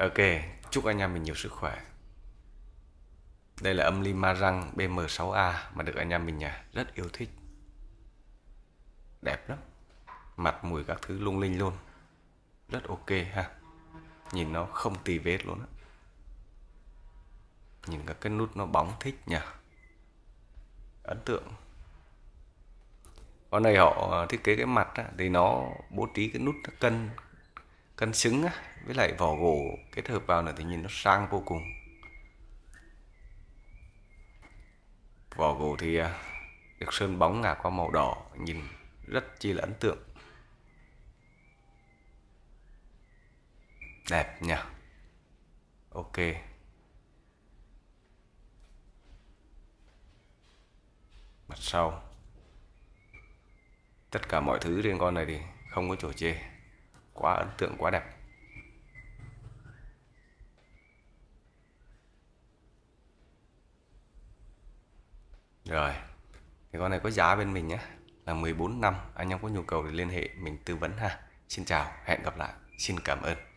Ok, chúc anh em mình nhiều sức khỏe. Đây là âm ly ma răng BM6A mà được anh em mình nhà rất yêu thích. Đẹp lắm. Mặt mùi các thứ lung linh luôn. Rất ok ha. Nhìn nó không tì vết luôn á. Nhìn các cái nút nó bóng thích nhỉ. Ấn tượng. Con này họ thiết kế cái mặt á, thì nó bố trí cái nút cân cân xứng á, với lại vỏ gỗ kết hợp vào là thì nhìn nó sang vô cùng vỏ gỗ thì à, được sơn bóng ngả qua màu đỏ nhìn rất chi là ấn tượng đẹp nhỉ ok mặt sau tất cả mọi thứ trên con này thì không có chỗ chê quá ấn tượng quá đẹp Rồi, thì con này có giá bên mình nhé là 14 năm. Anh em có nhu cầu thì liên hệ mình tư vấn ha. Xin chào, hẹn gặp lại. Xin cảm ơn.